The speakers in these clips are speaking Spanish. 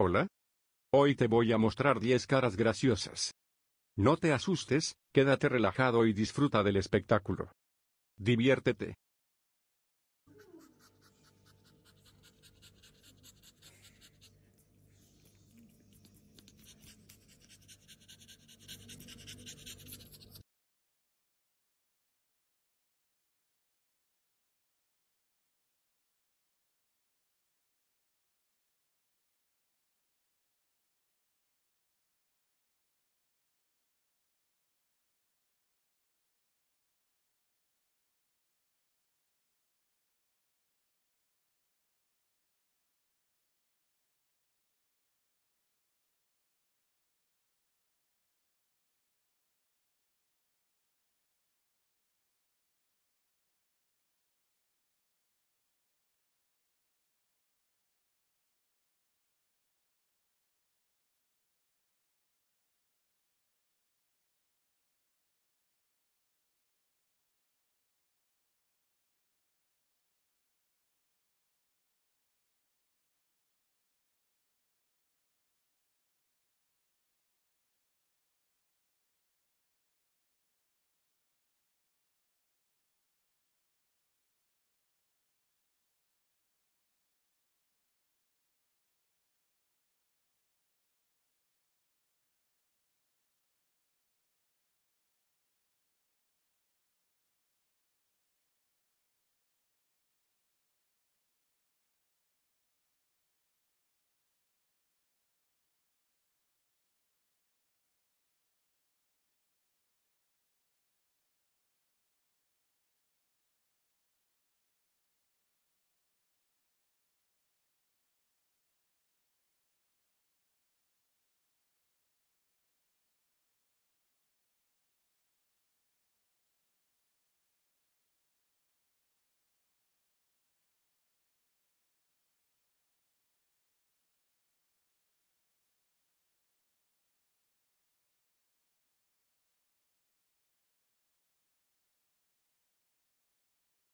Hola. Hoy te voy a mostrar 10 caras graciosas. No te asustes, quédate relajado y disfruta del espectáculo. Diviértete.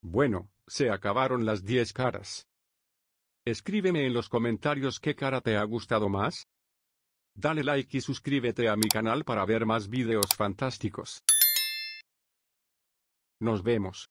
Bueno, se acabaron las 10 caras. Escríbeme en los comentarios qué cara te ha gustado más. Dale like y suscríbete a mi canal para ver más videos fantásticos. Nos vemos.